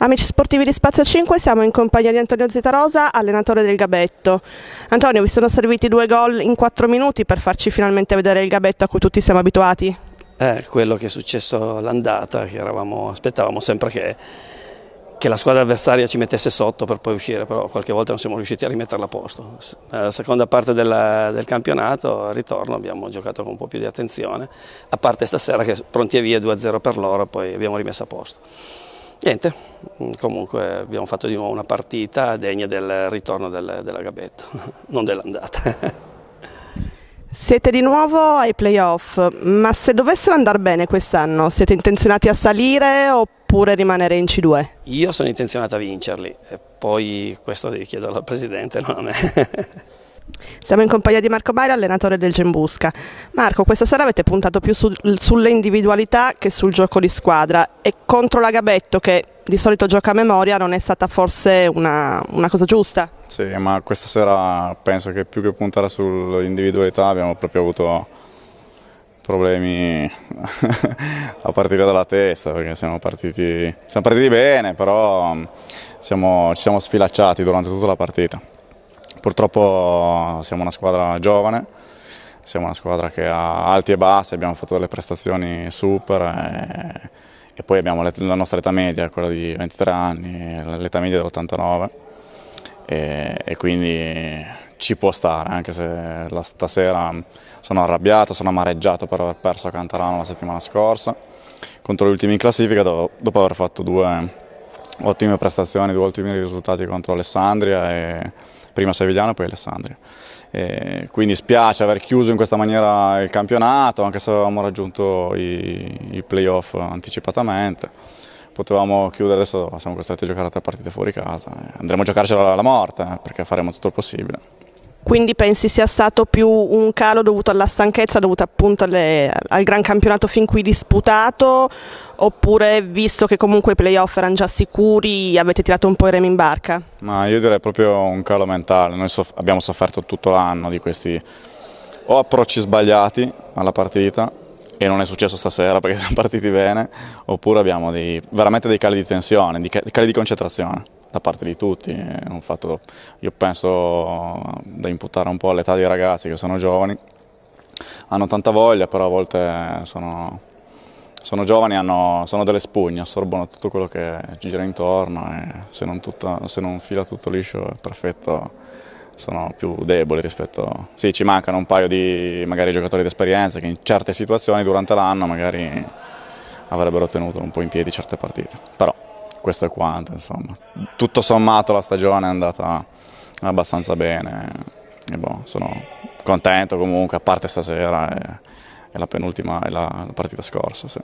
Amici sportivi di Spazio 5, siamo in compagnia di Antonio Zitarosa, allenatore del Gabetto. Antonio, vi sono serviti due gol in quattro minuti per farci finalmente vedere il Gabetto a cui tutti siamo abituati? Eh, quello che è successo l'andata, che eravamo, aspettavamo sempre che, che, la squadra avversaria ci mettesse sotto per poi uscire, però qualche volta non siamo riusciti a rimetterla a posto. Nella seconda parte della, del campionato, al ritorno, abbiamo giocato con un po' più di attenzione, a parte stasera che pronti e via 2-0 per loro, poi abbiamo rimesso a posto. Niente, mm, comunque abbiamo fatto di nuovo una partita degna del ritorno del, della Gabetto, non dell'andata. Siete di nuovo ai playoff, ma se dovessero andare bene quest'anno, siete intenzionati a salire oppure rimanere in C2? Io sono intenzionato a vincerli, poi questo devi chiederlo al Presidente, non a me. Siamo in compagnia di Marco Baira, allenatore del Gembusca. Marco, questa sera avete puntato più su, sulle individualità che sul gioco di squadra e contro la Gabetto che di solito gioca a memoria non è stata forse una, una cosa giusta? Sì, ma questa sera penso che più che puntare sull'individualità abbiamo proprio avuto problemi a partire dalla testa perché siamo partiti, siamo partiti bene però mm, siamo, ci siamo sfilacciati durante tutta la partita. Purtroppo siamo una squadra giovane, siamo una squadra che ha alti e bassi, abbiamo fatto delle prestazioni super e, eh, e poi abbiamo la nostra età media, quella di 23 anni, l'età media dell'89 e, e quindi ci può stare, anche se la, stasera sono arrabbiato, sono amareggiato per aver perso a Cantarano la settimana scorsa contro gli ultimi in classifica dopo aver fatto due ottime prestazioni, due ottimi risultati contro Alessandria, e prima Sevigliano e poi Alessandria. E quindi spiace aver chiuso in questa maniera il campionato, anche se avevamo raggiunto i, i playoff anticipatamente. Potevamo chiudere, adesso siamo costretti a giocare tre partite fuori casa. Andremo a giocarcela alla morte, eh, perché faremo tutto il possibile quindi pensi sia stato più un calo dovuto alla stanchezza, dovuto appunto alle, al gran campionato fin qui disputato, oppure visto che comunque i playoff erano già sicuri, avete tirato un po' i remi in barca? Ma io direi proprio un calo mentale, noi soff abbiamo sofferto tutto l'anno di questi o approcci sbagliati alla partita, e non è successo stasera perché siamo partiti bene, oppure abbiamo dei, veramente dei cali di tensione, dei cali di concentrazione da parte di tutti, è un fatto, io penso da imputare un po' all'età dei ragazzi che sono giovani, hanno tanta voglia però a volte sono, sono giovani, hanno, sono delle spugne, assorbono tutto quello che gira intorno e se non, tutta, se non fila tutto liscio e perfetto sono più deboli rispetto... Sì, ci mancano un paio di magari, giocatori d'esperienza che in certe situazioni durante l'anno magari avrebbero tenuto un po' in piedi certe partite, però questo è quanto insomma. Tutto sommato la stagione è andata abbastanza bene e boh, sono contento comunque, a parte stasera e, e la penultima e la, la partita scorsa. Sì.